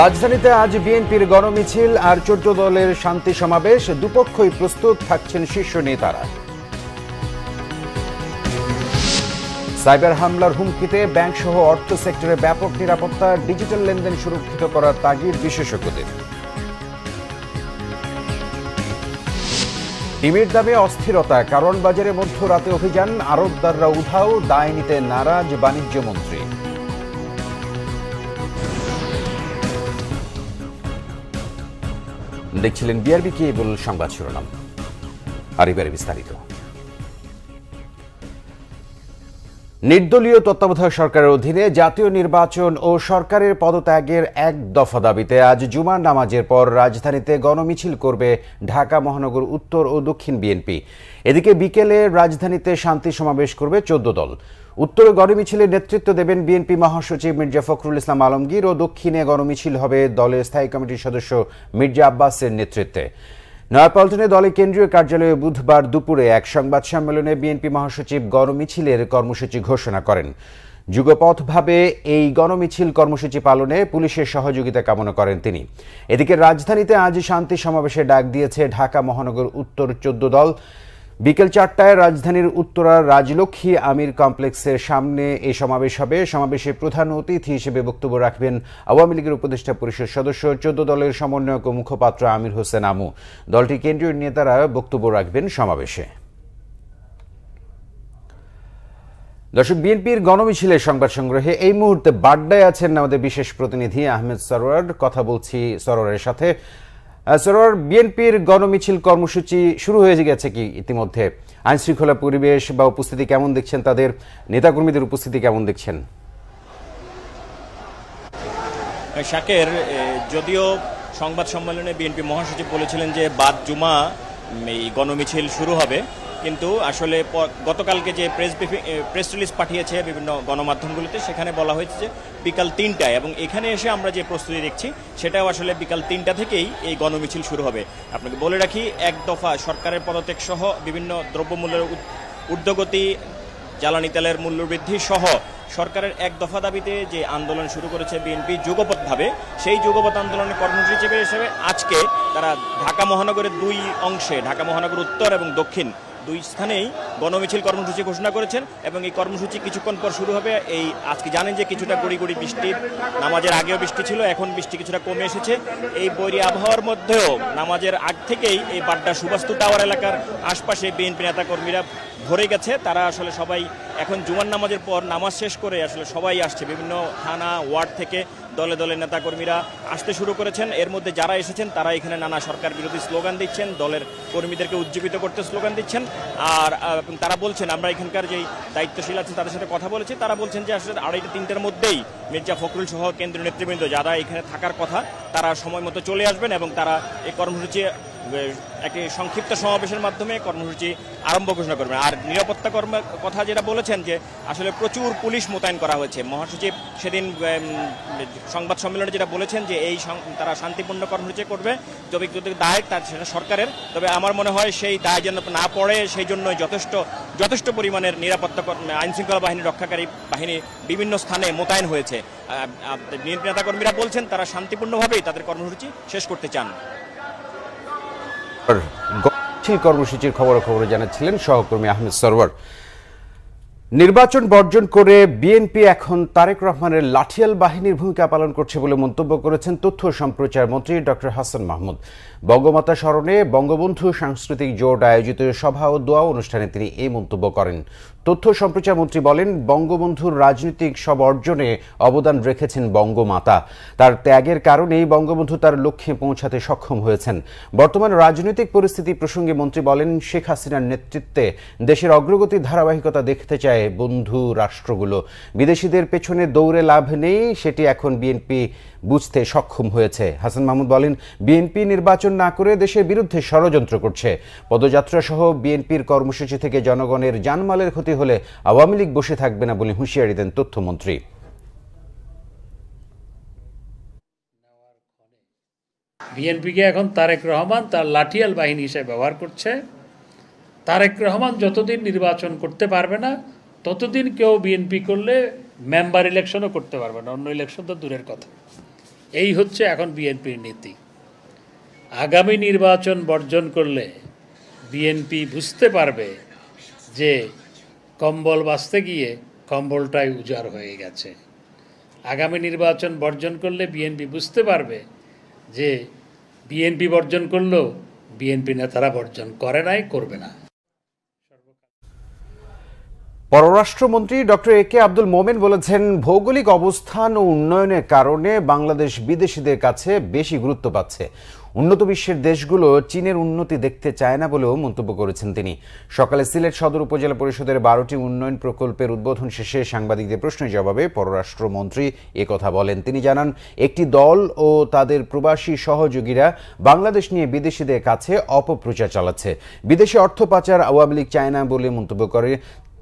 রাজধানীতে আজ বিএনপির গণমিছিল আর চোদ্দ দলের শান্তি সমাবেশ দুপক্ষই প্রস্তুত থাকছেন শীর্ষ নেতারা সাইবার হামলার হুমকিতে সহ অর্থ সেক্টরে ব্যাপক নিরাপত্তা ডিজিটাল লেনদেন সুরক্ষিত করার তাগিদ বিশেষজ্ঞদের ডিমের দামে অস্থিরতা কারণ বাজারে মধ্যরাতে অভিযান আরবদাররা উধাও দায় নিতে নারাজ বাণিজ্য মন্ত্রী দেখছিলেন বিআরবি কেবল সংবাদ শিরোনাম আর এবারে বিস্তারিত নির্দলীয় তত্ত্বাবধায়ক সরকারের অধীনে জাতীয় নির্বাচন ও সরকারের পদত্যাগের এক দফা দাবিতে আজ জুমার নামাজের পর রাজধানীতে গণমিছিল করবে ঢাকা মহানগর উত্তর ও দক্ষিণ বিএনপি এদিকে বিকেলে রাজধানীতে শান্তি সমাবেশ করবে চোদ্দ দল উত্তরে গণমিছিলের নেতৃত্ব দেবেন বিএনপি মহাসচিব মির্জা ফখরুল ইসলাম আলমগীর ও দক্ষিণে গণমিছিল হবে দলের স্থায়ী কমিটির সদস্য মির্জা আব্বাসের নেতৃত্বে নয়াপল্টনে দলের কেন্দ্রীয় কার্যালয়ে বুধবার দুপুরে এক সংবাদ সম্মেলনে বিএনপি মহাসচিব গণমিছিলের কর্মসূচি ঘোষণা করেন যুগপথভাবে এই গণমিছিল কর্মসূচি পালনে পুলিশের সহযোগিতা কামনা করেন তিনি এদিকে রাজধানীতে আজ শান্তি সমাবেশে ডাক দিয়েছে ঢাকা মহানগর উত্তর চোদ্দ দল বিকেল চারটায় রাজধানীর উত্তরার রাজলক্ষ্মী আমির কমপ্লেক্সের সামনে এই সমাবেশ হবে সমাবেশে প্রধান অতিথি হিসেবে বক্তব্য রাখবেন আওয়ামী লীগের উপদেষ্টা পরিষদ সদস্য চোদ্দ দলের সমন্বয়ক ও মুখপাত্র আমির হোসেন আমু দলটি কেন্দ্রীয় নেতারা বক্তব্য রাখবেন সমাবেশে দর্শক বিএনপির গণমিছিলের সংবাদ সংগ্রহে এই মুহূর্তে বাড্ডায় আছেন আমাদের বিশেষ প্রতিনিধি আহমেদ সরোয়ার কথা বলছি সরোয়ারের সাথে সরোয়ার বিএনপির গণমিছিল কর্মসূচি শুরু হয়ে গেছে কি ইতিমধ্যে আইন শৃঙ্খলা পরিবেশ বা উপস্থিতি কেমন দেখছেন তাদের নেতাকর্মীদের উপস্থিতি কেমন দেখছেন শাকের যদিও সংবাদ সম্মেলনে বিএনপি মহাসচিব বলেছিলেন যে বাদ জুমা এই গণমিছিল শুরু হবে কিন্তু আসলে গতকালকে যে প্রেস প্রেস রিলিজ পাঠিয়েছে বিভিন্ন গণমাধ্যমগুলিতে সেখানে বলা হয়েছে যে বিকাল তিনটায় এবং এখানে এসে আমরা যে প্রস্তুতি দেখছি সেটাও আসলে বিকাল তিনটা থেকেই এই গণমিছিল শুরু হবে আপনাকে বলে রাখি এক দফা সরকারের পদত্যাগ সহ বিভিন্ন দ্রব্যমূল্যের ঊর্ধ্বগতি জ্বালানি তেলের বৃদ্ধি সহ সরকারের এক দফা দাবিতে যে আন্দোলন শুরু করেছে বিএনপি যুগপথভাবে সেই যুগপথ আন্দোলনের কর্মসূচি হিসেবে আজকে তারা ঢাকা মহানগরের দুই অংশে ঢাকা মহানগর উত্তর এবং দক্ষিণ দুই স্থানেই গণমিছিল কর্মসূচি ঘোষণা করেছেন এবং এই কর্মসূচি কিছুক্ষণ পর শুরু হবে এই আজকে জানেন যে কিছুটা গড়ি গড়ি বৃষ্টি নামাজের আগেও বৃষ্টি ছিল এখন বৃষ্টি কিছুটা কমে এসেছে এই বৈরী আবহাওয়ার মধ্যেও নামাজের আগ থেকেই এই বাড্ডা সুবাস্তু টাওয়ার এলাকার আশপাশে বিএনপি নেতাকর্মীরা ভরে গেছে তারা আসলে সবাই এখন জুমার নামাজের পর নামাজ শেষ করে আসলে সবাই আসছে বিভিন্ন থানা ওয়ার্ড থেকে দলে দলে নেতাকর্মীরা আসতে শুরু করেছেন এর মধ্যে যারা এসেছেন তারা এখানে নানা সরকার বিরোধী স্লোগান দিচ্ছেন দলের কর্মীদেরকে উজ্জীবিত করতে স্লোগান দিচ্ছেন আর তারা বলছেন আমরা এখানকার যেই দায়িত্বশীল আছে তাদের সাথে কথা বলেছি তারা বলছেন যে আসলে আড়াইটা তিনটার মধ্যেই মির্জা ফখরুল সহ কেন্দ্রীয় নেতৃবৃন্দ যারা এখানে থাকার কথা তারা সময় মতো চলে আসবেন এবং তারা এই কর্মসূচি একটি সংক্ষিপ্ত সমাবেশের মাধ্যমে কর্মসূচি আরম্ভ ঘোষণা করবেন আর নিরাপত্তা কর্মের কথা যেটা বলেছেন যে আসলে প্রচুর পুলিশ মোতায়েন করা হয়েছে মহাসচিব সেদিন সংবাদ সম্মেলনে যেটা বলেছেন যে এই তারা শান্তিপূর্ণ কর্মসূচি করবে তবে যদি দায় তার সেটা সরকারের তবে আমার মনে হয় সেই দায় যেন না পড়ে সেই জন্যই যথেষ্ট যথেষ্ট পরিমাণের নিরাপত্তা আইনশৃঙ্খলা বাহিনী রক্ষাকারী বাহিনী বিভিন্ন স্থানে মোতায়েন হয়েছে নেতাকর্মীরা বলছেন তারা শান্তিপূর্ণভাবেই তাদের কর্মসূচি শেষ করতে চান মিছিল কর্মসূচির খবর জানাচ্ছিলেন সহকর্মী আহমেদ সরোয়ার নির্বাচন বর্জন করে বিএনপি এখন তারেক রহমানের লাঠিয়াল বাহিনীর ভূমিকা পালন করছে বলে মন্তব্য করেছেন তথ্য সম্প্রচার মন্ত্রী ডক্টর হাসান মাহমুদ বঙ্গমাতা স্মরণে বঙ্গবন্ধু সাংস্কৃতিক জোট আয়োজিত সভা ও দোয়া অনুষ্ঠানে তিনি এই মন্তব্য করেন তথ্য সম্প্রচার মন্ত্রী বলেন বঙ্গবন্ধুর রাজনৈতিক সব অর্জনে অবদান রেখেছেন বঙ্গমাতা তার ত্যাগের কারণেই বঙ্গবন্ধু তার লক্ষ্যে পৌঁছাতে সক্ষম হয়েছেন বর্তমান রাজনৈতিক পরিস্থিতি প্রসঙ্গে মন্ত্রী বলেন শেখ হাসিনার নেতৃত্বে দেশের অগ্রগতির ধারাবাহিকতা দেখতে চায় বন্ধু রাষ্ট্রগুলো বিদেশিদের পেছনে দৌড়ে লাভ নেই সেটি এখন বিএনপি বুঝতে সক্ষম হয়েছে হাসান মাহমুদ বলেন বিএনপি নির্বাচন না করে দেশের বিরুদ্ধে ষড়যন্ত্র করছে পদযাত্রা সহ বিএনপির কর্মসূচি থেকে জনগণের জানমালের ক্ষতি হলে আওয়ামী লীগ বসে থাকবে না বলে হুঁশিয়ারি দেন তথ্যমন্ত্রী বিএনপিকে এখন তারেক রহমান তার লাঠিয়াল বাহিনী হিসেবে ব্যবহার করছে তারেক রহমান যতদিন নির্বাচন করতে পারবে না ততদিন কেউ বিএনপি করলে মেম্বার ইলেকশনও করতে পারবে না অন্য ইলেকশন তো দূরের কথা এই হচ্ছে এখন বিএনপির নীতি আগামী নির্বাচন বর্জন করলে বিএনপি বুঝতে পারবে যে কম্বল বাঁচতে গিয়ে কম্বলটাই উজাড় হয়ে গেছে আগামী নির্বাচন বর্জন করলে বিএনপি বুঝতে পারবে যে বিএনপি বর্জন করলেও বিএনপি নেতারা বর্জন করে নাই করবে না পররাষ্ট্রমন্ত্রী ডক্টর এ কে আব্দুল মোমেন বলেছেন ভৌগোলিক অবস্থান ও উন্নয়নের কারণে বাংলাদেশ বিদেশিদের কাছে বেশি গুরুত্ব পাচ্ছে উন্নত বিশ্বের দেশগুলো চীনের উন্নতি দেখতে চায় না বলেও মন্তব্য করেছেন তিনি সকালে সিলেট সদর উপজেলা পরিষদের বারোটি উন্নয়ন প্রকল্পের উদ্বোধন শেষে সাংবাদিকদের প্রশ্নের জবাবে পররাষ্ট্রমন্ত্রী কথা বলেন তিনি জানান একটি দল ও তাদের প্রবাসী সহযোগীরা বাংলাদেশ নিয়ে বিদেশিদের কাছে অপপ্রচার চালাচ্ছে বিদেশে অর্থ পাচার আওয়ামী লীগ চায় না বলে মন্তব্য করে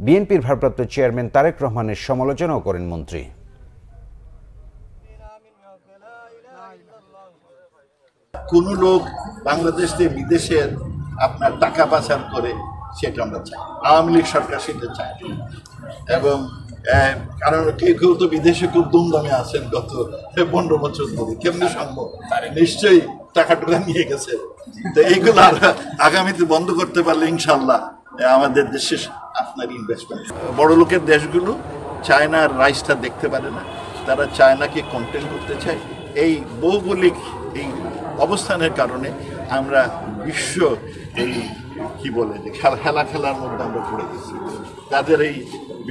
বিএনপির ভারপ্রাপ্ত চেয়ারম্যান তারেক রহমানের সমালোচনাও করেন মন্ত্রী কোনো লোক বাংলাদেশ থেকে বিদেশের আপনার টাকা পাচার করে সেটা আমরা চাই আওয়ামী লীগ সরকার সেটা চায় এবং কারণ কেউ কেউ তো বিদেশে খুব দুমদমে আছেন গত পনেরো বছর ধরে কেমনি সম্ভব নিশ্চয়ই টাকা টুকা নিয়ে গেছে তো এইগুলো আগামীতে বন্ধ করতে পারলে ইনশাল্লাহ আমাদের দেশে আপনার ইনভেস্টমেন্ট বড় লোকের দেশগুলো চায়নার রাইসটা দেখতে পারে না তারা চায়নাকে কন্টেন্ট করতে চায় এই ভৌগোলিক এই অবস্থানের কারণে আমরা বিশ্ব এই কী বলে যে খেলা খেলা খেলার মধ্যে আমরা পড়ে গেছি তাদের এই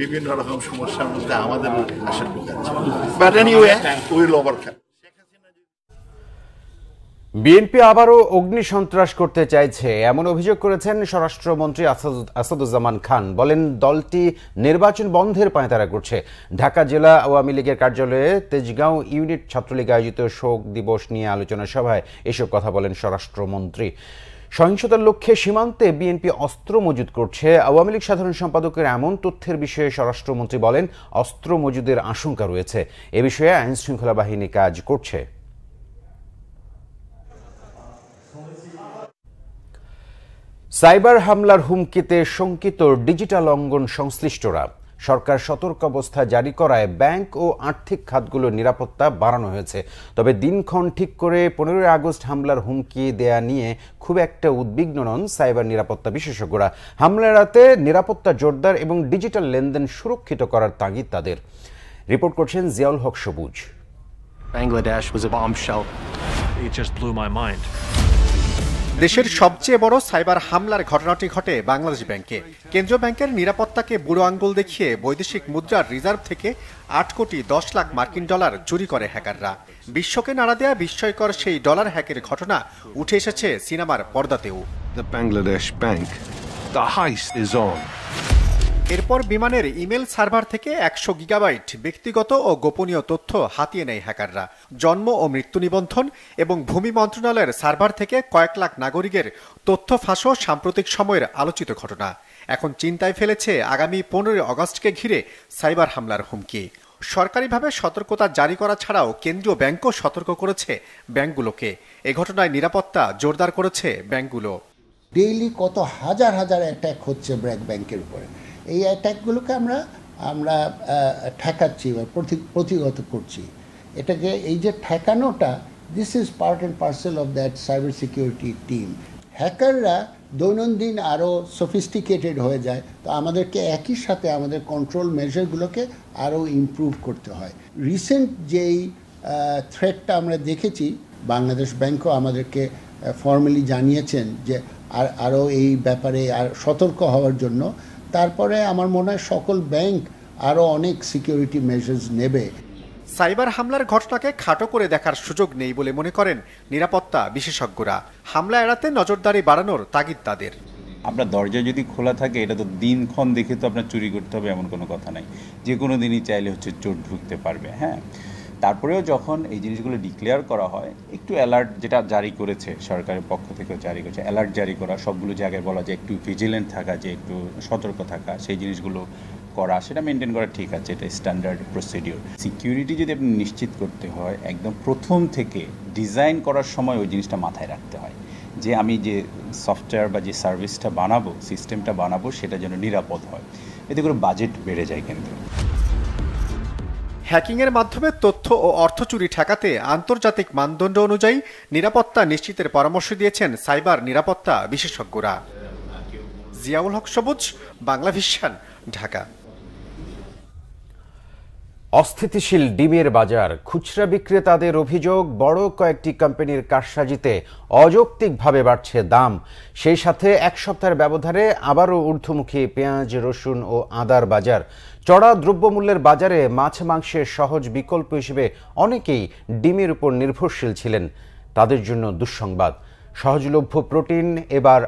বিভিন্ন রকম সমস্যার মধ্যে আমাদের আসা ঢুকাচ্ছে but anyway will overcome BNP আবারও অগ্নি সন্ত্রাস করতে চাইছে এমন অভিযোগ করেছেন স্বরাষ্ট্রমন্ত্রী আসাদুজ্জামান খান বলেন দলটি নির্বাচন বন্ধের পায়তারা করছে ঢাকা জেলা আওয়ামী লীগের কার্যালয়ে তেজগাঁও ইউনিট ছাত্রলীগ আয়োজিত শোক দিবস নিয়ে আলোচনা সভায় এসব কথা বলেন স্বরাষ্ট্রমন্ত্রী সহিংসতার লক্ষ্যে সীমান্তে বিএনপি অস্ত্র মজুদ করছে আওয়ামী লীগ সাধারণ সম্পাদকের এমন তথ্যের বিষয়ে স্বরাষ্ট্রমন্ত্রী বলেন অস্ত্র মজুদের আশঙ্কা রয়েছে এ বিষয়ে আইনশৃঙ্খলা বাহিনী কাজ করছে সাইবার হামলার হুমকিতে শঙ্কিত ডিজিটাল অঙ্গন সংশ্লিষ্টরা সরকার সতর্ক অবস্থা জারি করায় ব্যাংক ও আর্থিক খাতগুলোর নিরাপত্তা বাড়ানো হয়েছে তবে দিনক্ষণ ঠিক করে পনেরোই আগস্ট হামলার হুমকি দেয়া নিয়ে খুব একটা উদ্বিগ্ন নন সাইবার নিরাপত্তা বিশেষজ্ঞরা হামলারাতে নিরাপত্তা জোরদার এবং ডিজিটাল লেনদেন সুরক্ষিত করার তাগিদ তাদের রিপোর্ট করছেন জিয়াউল হক সবুজ Bangladesh দেশের সবচেয়ে বড় সাইবার হামলার ঘটনাটি ঘটে বাংলাদেশ ব্যাংকে কেন্দ্রীয় ব্যাংকের নিরাপত্তাকে বুড়ো আঙ্গুল দেখিয়ে বৈদেশিক মুদ্রার রিজার্ভ থেকে আট কোটি দশ লাখ মার্কিন ডলার চুরি করে হ্যাকাররা বিশ্বকে নাড়া দেয়া বিস্ময়কর সেই ডলার হ্যাকের ঘটনা উঠে এসেছে সিনেমার পর্দাতেও the Bangladesh Bank the heist is on এরপর বিমানের ইমেল সার্ভার থেকে একশো গিগাবাইট ব্যক্তিগত ও গোপনীয় তথ্য হাতিয়ে নেয় হ্যাকাররা জন্ম ও মৃত্যু নিবন্ধন এবং ভূমি মন্ত্রণালয়ের সার্ভার থেকে কয়েক লাখ নাগরিকের তথ্য ফাঁসও সাম্প্রতিক সময়ের আলোচিত ঘটনা এখন চিন্তায় ফেলেছে আগামী পনেরোই অগস্টকে ঘিরে সাইবার হামলার হুমকি সরকারিভাবে সতর্কতা জারি করা ছাড়াও কেন্দ্রীয় ব্যাংকও সতর্ক করেছে ব্যাংকগুলোকে এ ঘটনায় নিরাপত্তা জোরদার করেছে ব্যাংকগুলো ডেইলি কত হাজার হাজার অ্যাট্যাক হচ্ছে ব্র্যাক ব্যাংকের উপরে এই অ্যাট্যাকগুলোকে আমরা আমরা ঠেকাচ্ছি বা প্রতিগত করছি এটাকে এই যে ঠেকানোটা this is part and parcel of that cyber security team হ্যাকাররা দৈনন্দিন আরও সফিস্টিকেটেড হয়ে যায় তো আমাদেরকে একই সাথে আমাদের কন্ট্রোল মেজারগুলোকে আরও ইম্প্রুভ করতে হয় রিসেন্ট যেই থ্রেটটা আমরা দেখেছি বাংলাদেশ ব্যাংকও আমাদেরকে ফর্মালি জানিয়েছেন যে আর আরও এই ব্যাপারে আর সতর্ক হওয়ার জন্য তারপরে আমার মনে হয় সকল ব্যাংক আরও অনেক সিকিউরিটি মেজার্স নেবে সাইবার হামলার ঘটনাকে খাটো করে দেখার সুযোগ নেই বলে মনে করেন নিরাপত্তা বিশেষজ্ঞরা হামলা এড়াতে নজরদারি বাড়ানোর তাগিদ তাদের আপনার দরজা যদি খোলা থাকে এটা তো দিনক্ষণ দেখে তো আপনার চুরি করতে হবে এমন কোনো কথা নাই যে কোনো দিনই চাইলে হচ্ছে চোর ঢুকতে পারবে হ্যাঁ তারপরেও যখন এই জিনিসগুলো ডিক্লেয়ার করা হয় একটু অ্যালার্ট যেটা জারি করেছে সরকারের পক্ষ থেকে জারি করেছে অ্যালার্ট জারি করা সবগুলো জায়গায় বলা যে একটু ভিজিলেন্ট থাকা যে একটু সতর্ক থাকা সেই জিনিসগুলো করা সেটা মেনটেন করা ঠিক আছে এটা স্ট্যান্ডার্ড প্রসিডিওর সিকিউরিটি যদি আপনি নিশ্চিত করতে হয় একদম প্রথম থেকে ডিজাইন করার সময় ওই জিনিসটা মাথায় রাখতে হয় যে আমি যে সফটওয়্যার বা যে সার্ভিসটা বানাবো সিস্টেমটা বানাবো সেটা যেন নিরাপদ হয় এতে করে বাজেট বেড়ে যায় কিন্তু হ্যাকিংয়ের মাধ্যমে তথ্য ও অর্থ চুরি ঠেকাতে আন্তর্জাতিক মানদণ্ড অনুযায়ী নিরাপত্তা নিশ্চিতের পরামর্শ দিয়েছেন সাইবার নিরাপত্তা বিশেষজ্ঞরা জিয়াউল হক সবুজ বাংলা ভিশন ঢাকা অস্থিতিশীল ডিমের বাজার খুচরা বিক্রেতাদের অভিযোগ বড় কয়েকটি কোম্পানির কারসাজিতে অযৌক্তিকভাবে বাড়ছে দাম সেই সাথে এক সপ্তাহের ব্যবধানে আবারও ঊর্ধ্বমুখী পেঁয়াজ রসুন ও আদার বাজার চড়া দ্রব্যমূল্যের বাজারে মাছ মাংসের সহজ বিকল্প হিসেবে অনেকেই ডিমের উপর নির্ভরশীল ছিলেন তাদের জন্য দুঃসংবাদ সহজলভ্য প্রোটিন এবার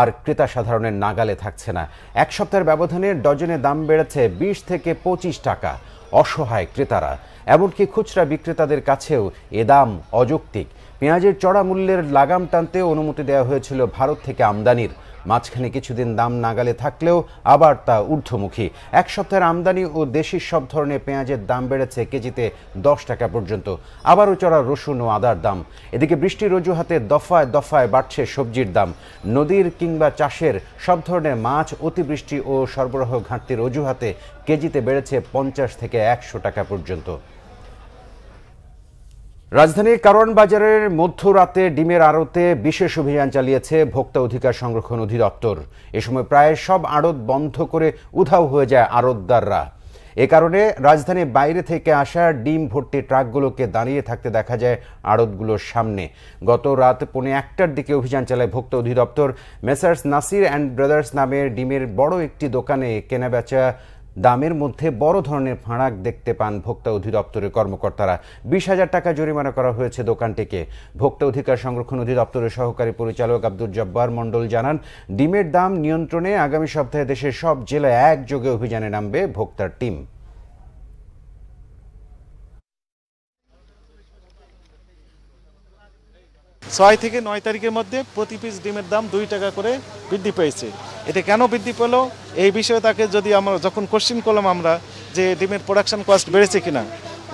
আর ক্রেতা সাধারণের নাগালে থাকছে না এক সপ্তাহের ব্যবধানে ডজনে দাম বেড়েছে বিশ থেকে পঁচিশ টাকা অসহায় ক্রেতারা এমনকি খুচরা বিক্রেতাদের কাছেও এ দাম অযৌক্তিক পেঁয়াজের চড়া মূল্যের লাগাম টানতে অনুমতি দেওয়া হয়েছিল ভারত থেকে আমদানির মাঝখানে কিছুদিন দাম নাগালে থাকলেও আবার তা ঊর্ধ্বমুখী এক সপ্তাহের আমদানি ও দেশি সব ধরনের পেঁয়াজের দাম বেড়েছে কেজিতে দশ টাকা পর্যন্ত আবারও চড়া রসুন ও আদার দাম এদিকে বৃষ্টির অজুহাতে দফায় দফায় বাড়ছে সবজির দাম নদীর কিংবা চাষের সব ধরনের মাছ অতিবৃষ্টি ও সরবরাহ ঘাটতির অজুহাতে কেজিতে বেড়েছে পঞ্চাশ থেকে একশো টাকা পর্যন্ত রাজধানীর কারওয়ান বাজারের মধ্যরাতে ডিমের আড়তে বিশেষ অভিযান চালিয়েছে ভোক্তা অধিকার সংরক্ষণ অধিদপ্তর এ সময় প্রায় সব আড়ত বন্ধ করে উধাও হয়ে যায় আড়তদাররা এ কারণে রাজধানীর বাইরে থেকে আসা ডিম ভর্তি ট্রাকগুলোকে দাঁড়িয়ে থাকতে দেখা যায় আড়তগুলোর সামনে গত রাত পৌনে একটার দিকে অভিযান চালায় ভোক্তা অধিদপ্তর মেসার্স নাসির অ্যান্ড ব্রাদার্স নামের ডিমের বড় একটি দোকানে কেনাবেচা দামের মধ্যে বড় ধরনের ফাঁড়াক দেখতে পান ভোক্তা অধিদপ্তরের কর্মকর্তারা বিশ হাজার টাকা জরিমানা করা হয়েছে দোকানটিকে ভোক্তা অধিকার সংরক্ষণ অধিদপ্তরের সহকারী পরিচালক আব্দুল জব্বার মণ্ডল জানান ডিমের দাম নিয়ন্ত্রণে আগামী সপ্তাহে দেশের সব জেলায় একযোগে অভিযানে নামবে ভোক্তার টিম ছয় থেকে নয় তারিখের মধ্যে প্রতি পিস ডিমের দাম দুই টাকা করে বৃদ্ধি পেয়েছে এটা কেন বৃদ্ধি পেল এই বিষয়ে তাকে যদি আমরা যখন কোশ্চিন করলাম আমরা যে ডিমের প্রোডাকশন কস্ট বেড়েছে কিনা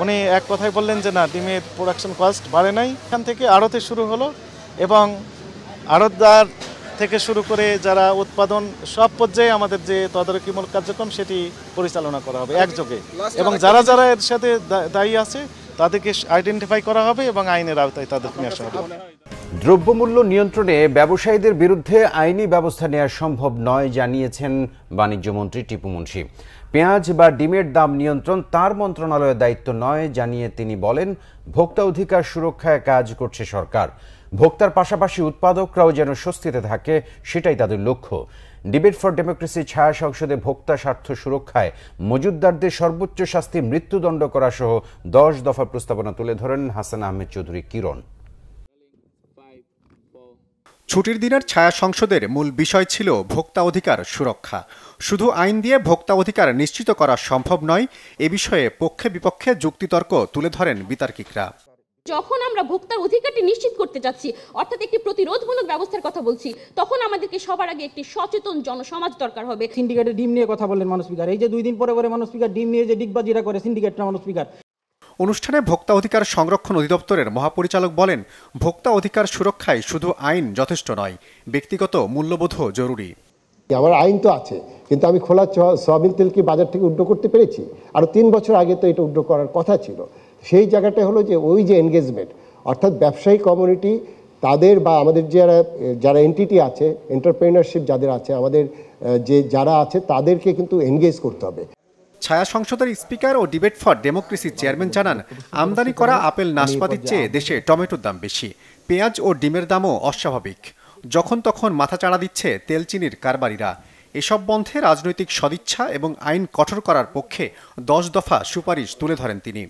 উনি এক কথায় বললেন যে না ডিমের প্রোডাকশন কস্ট বাড়ে নাই এখান থেকে আড়তে শুরু হলো এবং আড়তদার থেকে শুরু করে যারা উৎপাদন সব পর্যায়ে আমাদের যে তদারকিমূলক কার্যক্রম সেটি পরিচালনা করা হবে একযোগে এবং যারা যারা এর সাথে দায়ী আছে তাদেরকে আইডেন্টিফাই করা হবে এবং আইনের আওতায় তাদেরকে নিয়ে আসা হবে আচ্ছা, আচ্ছা। দ্রব্যমূল্য নিয়ন্ত্রণে ব্যবসায়ীদের বিরুদ্ধে আইনি ব্যবস্থা নেওয়া সম্ভব নয় জানিয়েছেন বাণিজ্যমন্ত্রী টিপু মুন্সি পেঁয়াজ বা ডিমের দাম নিয়ন্ত্রণ তার মন্ত্রণালয়ের দায়িত্ব নয় জানিয়ে তিনি বলেন ভোক্তা অধিকার সুরক্ষায় কাজ করছে সরকার ভোক্তার পাশাপাশি উৎপাদকরাও যেন স্বস্তিতে থাকে সেটাই তাদের লক্ষ্য ডিবেট ফর ডেমোক্রেসি ছায়া সংসদে ভোক্তা স্বার্থ সুরক্ষায় মজুদ্দারদের সর্বোচ্চ শাস্তি মৃত্যুদণ্ড করা সহ দশ দফা প্রস্তাবনা তুলে ধরেন হাসান আহমেদ চৌধুরী কিরণ ছুটির দিনের ছায়া সংসদের মূল বিষয় ছিল ভোক্তা অধিকার সুরক্ষা শুধু আইন দিয়ে ভোক্তা অধিকার নিশ্চিত করা সম্ভব নয় এ বিষয়ে পক্ষে বিপক্ষে যুক্তিতর্ক তুলে ধরেন বিতার্কিকরা যখন আমরা ভোক্তার অধিকারটি নিশ্চিত করতে যাচ্ছি অর্থাৎ একটি প্রতিরোধমূলক ব্যবস্থার কথা বলছি তখন আমাদেরকে সবার আগে একটি সচেতন জনসমাজ দরকার হবে সিন্ডিকেটের ডিম নিয়ে কথা বললেন মানুষ স্পিকার এই যে দুই দিন পরে পরে মানুষ স্পিকার ডিম নিয়ে যে ডিগবাজিরা করে সিন্ডিকেটরা মানুষ স্পিকার অনুষ্ঠানে ভোক্তা অধিকার সংরক্ষণ অধিদপ্তরের মহাপরিচালক বলেন ভোক্তা অধিকার সুরক্ষায় শুধু আইন যথেষ্ট নয় ব্যক্তিগত মূল্যবোধও জরুরি আমার আইন তো আছে কিন্তু আমি খোলা সোয়াবিন তেল কি বাজার থেকে উড্ডো করতে পেরেছি আরও তিন বছর আগে তো এটা উড্ডো করার কথা ছিল সেই জায়গাটা হলো যে ওই যে এনগেজমেন্ট অর্থাৎ ব্যবসায়ী কমিউনিটি তাদের বা আমাদের যারা যারা এনটিটি আছে এন্টারপ্রেনারশিপ যাদের আছে আমাদের যে যারা আছে তাদেরকে কিন্তু এনগেজ করতে হবে ছায়া সংসদের স্পিকার ও ডিবেট ফর ডেমোক্রেসির চেয়ারম্যান জানান আমদানি করা আপেল নাশপাতির চেয়ে দেশে টমেটোর দাম বেশি পেঁয়াজ ও ডিমের দামও অস্বাভাবিক যখন তখন মাথা চাড়া দিচ্ছে তেলচিনির কারবারিরা এসব বন্ধে রাজনৈতিক সদিচ্ছা এবং আইন কঠোর করার পক্ষে দশ দফা সুপারিশ তুলে ধরেন তিনি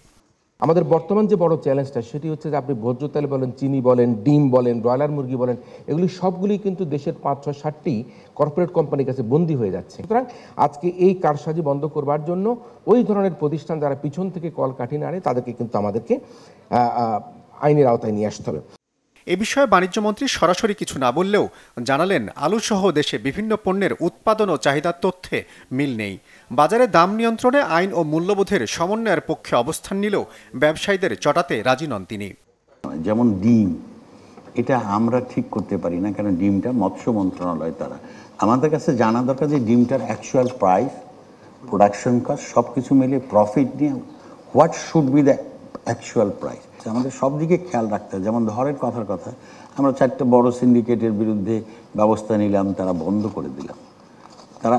আমাদের বর্তমান যে বড় চ্যালেঞ্জটা সেটি হচ্ছে যে আপনি ভোজ্য তেল বলেন চিনি বলেন ডিম বলেন ব্রয়লার মুরগি বলেন এগুলি সবগুলি কিন্তু দেশের পাঁচ ছয় ষাটটি কর্পোরেট কোম্পানির কাছে বন্দী হয়ে যাচ্ছে সুতরাং আজকে এই কারসাজি বন্ধ করবার জন্য ওই ধরনের প্রতিষ্ঠান যারা পিছন থেকে কল কাঠি নাড়ে তাদেরকে কিন্তু আমাদেরকে আইনের আওতায় নিয়ে আসতে হবে এ বিষয়ে বাণিজ্যমন্ত্রী সরাসরি কিছু না বললেও জানালেন আলুসহ দেশে বিভিন্ন পণ্যের উৎপাদন ও চাহিদার তথ্যে মিল নেই বাজারে দাম নিয়ন্ত্রণে আইন ও মূল্যবোধের সমন্বয়ের পক্ষে অবস্থান নিলেও ব্যবসায়ীদের চটাতে রাজি নন তিনি যেমন ডিম এটা আমরা ঠিক করতে পারি না কারণ ডিমটা মৎস্য মন্ত্রণালয় তারা আমাদের কাছে জানা দরকার যে ডিমটার অ্যাকচুয়াল প্রাইস প্রোডাকশন কস্ট সব কিছু মিলে প্রফিট নিয়ে what should be the actual price আমাদের সব দিকে খেয়াল রাখতে হয় যেমন ধরের কথার কথা আমরা চারটে বড় সিন্ডিকেটের বিরুদ্ধে ব্যবস্থা নিলাম তারা বন্ধ করে দিলাম তারা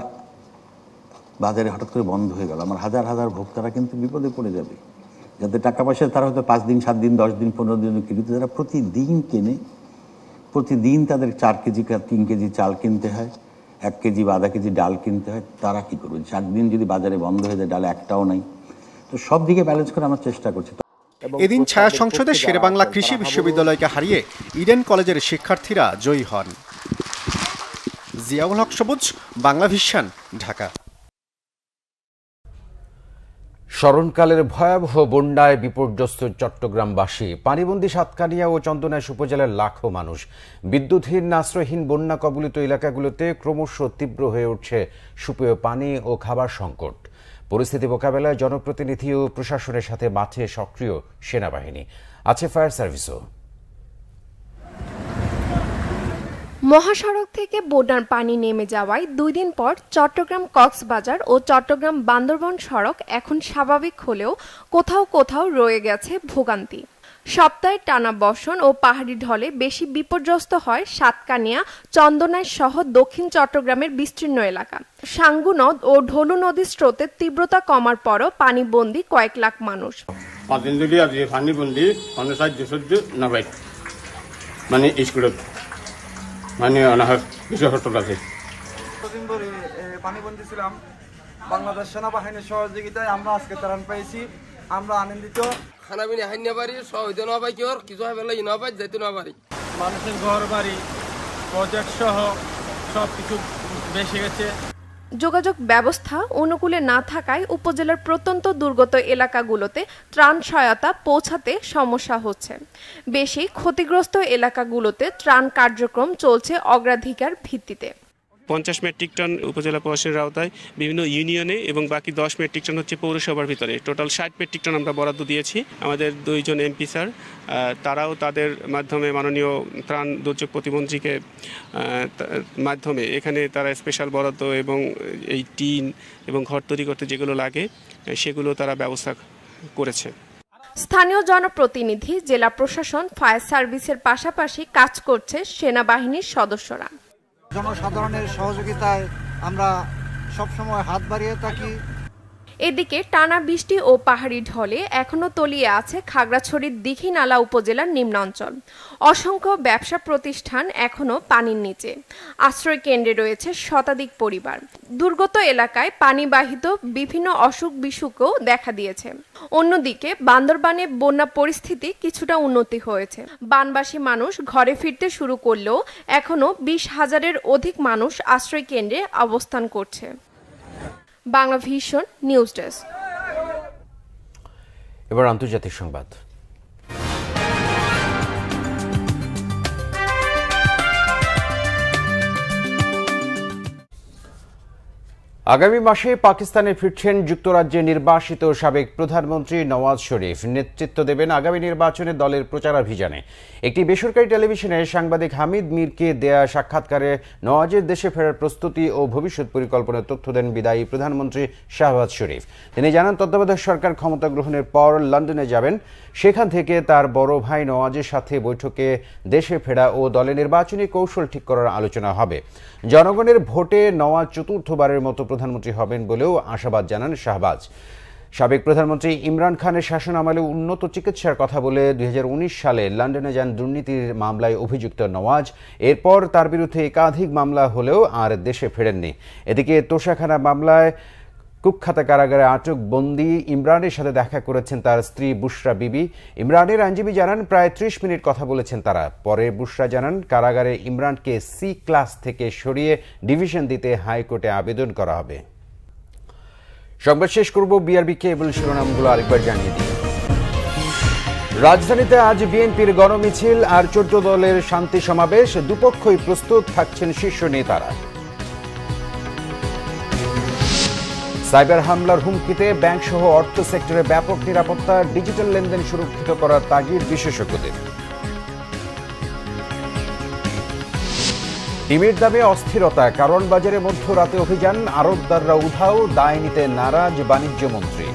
বাজারে হঠাৎ করে বন্ধ হয়ে গেল আমার হাজার হাজার ভোক্তারা কিন্তু বিপদে পড়ে যাবে যাদের টাকা পয়সা তারা হয়তো পাঁচ দিন সাত দিন দশ দিন পনেরো দিন কিন্তু তারা প্রতিদিন কেনে প্রতিদিন তাদের চার কেজি তিন কেজি চাল কিনতে হয় এক কেজি বা আধা কেজি ডাল কিনতে হয় তারা কী করবে চার দিন যদি বাজারে বন্ধ হয়ে যায় ডাল একটাও নাই তো সব দিকে ব্যালেন্স করে আমার চেষ্টা করছি এদিন ছায়া সংসদে শেরবাংলা কৃষি বিশ্ববিদ্যালয়কে হারিয়ে ইডেন কলেজের শিক্ষার্থীরা জয়ী হন জিয়াউল হক সবুজ বাংলা ভিশন ঢাকা স্মরণকালের ভয়াবহ বন্যায় বিপর্যস্ত চট্টগ্রামবাসী পানিবন্দী সাতকানিয়া ও চন্দনাইশ উপজেলার লাখো মানুষ বিদ্যুৎহীন আশ্রয়হীন বন্যা কবলিত এলাকাগুলোতে ক্রমশ তীব্র হয়ে উঠছে সুপেয় পানি ও খাবার সংকট পরিস্থিতি মোকাবেলায় জনপ্রতিনিধি ও প্রশাসনের সাথে মাঠে সক্রিয় সেনাবাহিনী আছে ফায়ার সার্ভিসও মহাসড়ক থেকে বোডার পানি নেমে যাওয়ায় দুই দিন পর চট্টগ্রাম কক্সবাজার ও চট্টগ্রাম বান্দরবন সড়ক এখন স্বাভাবিক হলেও কোথাও কোথাও রয়ে গেছে ভোগান্তি সপ্তাহের টানা বর্ষণ ও পাহাড়ি ঢলে বেশি বিপর্যস্ত হয় সাতকানিয়া চন্দনায় সহ দক্ষিণ চট্টগ্রামের বিস্তীর্ণ এলাকা সাঙ্গু নদ ও ঢোলু নদীর স্রোতের তীব্রতা কমার পরও পানিবন্দি কয়েক লাখ মানুষ মানে মানে অনাহার ছিলাম বাংলাদেশ সেনাবাহিনীর সহযোগিতায় আমরা আজকে ত্রাণ পেয়েছি আমরা আনন্দিত খানা বিনি হাইন না পারি সহিত না পাই কেউ কিছু হবে পেলে না পাই যেতে না পারি মানুষের ঘর বাড়ি প্রজেক্ট সহ সব কিছু বেশি গেছে যোগাযোগ ব্যবস্থা অনুকূলে না থাকায় উপজেলার প্রত্যন্ত দুর্গত এলাকাগুলোতে ত্রাণ সহায়তা পৌঁছাতে সমস্যা হচ্ছে বেশি ক্ষতিগ্রস্ত এলাকাগুলোতে ত্রাণ কার্যক্রম চলছে অগ্রাধিকার ভিত্তিতে পঞ্চাশ মেট্রিক টন উপজেলা প্রশাসনের আওতায় বিভিন্ন ইউনিয়নে এবং বাকি দশ মেট্রিক টন হচ্ছে পৌরসভার ভিতরে টোটাল ষাট মেট্রিক টন আমরা বরাদ্দ দিয়েছি আমাদের দুইজন এমপি স্যার তারাও তাদের মাধ্যমে মাননীয় ত্রাণ দুর্যোগ প্রতিমন্ত্রীকে মাধ্যমে এখানে তারা স্পেশাল বরাদ্দ এবং এই টিন এবং ঘর তৈরি করতে যেগুলো লাগে সেগুলো তারা ব্যবস্থা করেছে স্থানীয় জনপ্রতিনিধি জেলা প্রশাসন ফায়ার সার্ভিসের পাশাপাশি কাজ করছে সেনাবাহিনীর সদস্যরা জনসাধারণের সহযোগিতায় আমরা সবসময় হাত বাড়িয়ে থাকি এদিকে টানা বৃষ্টি ও পাহাড়ি ঢলে এখনও তলিয়ে আছে খাগড়াছড়ির দিঘিনালা উপজেলার নিম্নাঞ্চল অসংখ্য ব্যবসা প্রতিষ্ঠান এখনও পানির নিচে আশ্রয় কেন্দ্রে রয়েছে শতাধিক পরিবার দুর্গত এলাকায় পানিবাহিত বিভিন্ন অসুখ বিসুখও দেখা দিয়েছে অন্যদিকে বান্দরবানে বন্যা পরিস্থিতি কিছুটা উন্নতি হয়েছে বানবাসী মানুষ ঘরে ফিরতে শুরু করলেও এখনও বিশ হাজারের অধিক মানুষ আশ্রয় কেন্দ্রে অবস্থান করছে বাংলা ভিশন নিউজ ডেস্ক এবার আন্তর্জাতিক সংবাদ আগামী মাসে পাকিস্তানে ফিরছেন যুক্তরাজ্যে নির্বাসিত সাবেক প্রধানমন্ত্রী নওয়াজ শরীফ নেতৃত্ব দেবেন আগামী নির্বাচনে দলের প্রচারাভিযানে একটি বেসরকারি টেলিভিশনে সাংবাদিক হামিদ মিরকে দেয়া সাক্ষাৎকারে নওয়াজের দেশে ফেরার প্রস্তুতি ও ভবিষ্যৎ পরিকল্পনার তথ্য দেন বিদায়ী প্রধানমন্ত্রী শাহবাজ শরীফ তিনি জানান তত্ত্বাবধায়ক সরকার ক্ষমতা গ্রহণের পর লন্ডনে যাবেন সেখান থেকে তার বড় ভাই নওয়াজের সাথে বৈঠকে দেশে ফেরা ও দলের নির্বাচনী কৌশল ঠিক করার আলোচনা হবে জনগণের ভোটে নওয়াজ চতুর্থবারের মতো প্রধানমন্ত্রী হবেন বলেও আশাবাদ জানান শাহবাজ সাবেক প্রধানমন্ত্রী ইমরান খানের শাসন আমলে উন্নত চিকিৎসার কথা বলে দুই সালে লন্ডনে যান দুর্নীতির মামলায় অভিযুক্ত নওয়াজ এরপর তার বিরুদ্ধে একাধিক মামলা হলেও আর দেশে ফেরেননি এদিকে তোষাখানা মামলায় কুখ্যাত কারাগারে আটক বন্দী ইমরানের সাথে দেখা করেছেন তার স্ত্রী বুশরা বিবি ইমরানের আইনজীবী জানান প্রায় ত্রিশ মিনিট কথা বলেছেন তারা পরে বুশরা জানান কারাগারে ইমরানকে সি ক্লাস থেকে সরিয়ে ডিভিশন দিতে হাইকোর্টে আবেদন করা হবে সংবাদ শেষ করব বিআরবি কেবল শিরোনামগুলো আরেকবার জানিয়ে দিই রাজধানীতে আজ বিএনপির গণমিছিল আর চোদ্দ দলের শান্তি সমাবেশ দুপক্ষই প্রস্তুত থাকছেন শীর্ষ নেতারা সাইবার হামলার হুমকিতে ব্যাংক সহ অর্থ সেক্টরে ব্যাপক নিরাপত্তা ডিজিটাল লেনদেন সুরক্ষিত করার তাগিদ বিশেষজ্ঞদের ডিমের দামে অস্থিরতা কারণ বাজারে মধ্যরাতে অভিযান আরবদাররা উধাও দায় নিতে নারাজ বাণিজ্য মন্ত্রী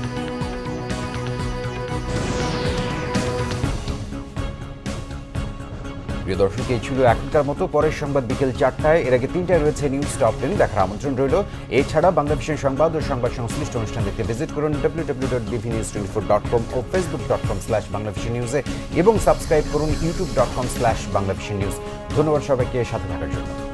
প্রিয় দর্শক এই ছিল এখনকার মতো পরের সংবাদ বিকেল চারটায় এর আগে তিনটায় রয়েছে নিউজ টপ টেন দেখার আমন্ত্রণ রইল এছাড়া বাংলাদেশের সংবাদ ও সংবাদ সংশ্লিষ্ট অনুষ্ঠান দেখতে ভিজিট করুন W W dot DV news twenty four dot com ও Facebook dot com slash Bangladeshi নিউজে এবং সাবস্ক্রাইব করুন YouTube dot com slash Bangladeshi news ধন্যবাদ সবাইকে সাথে থাকার জন্য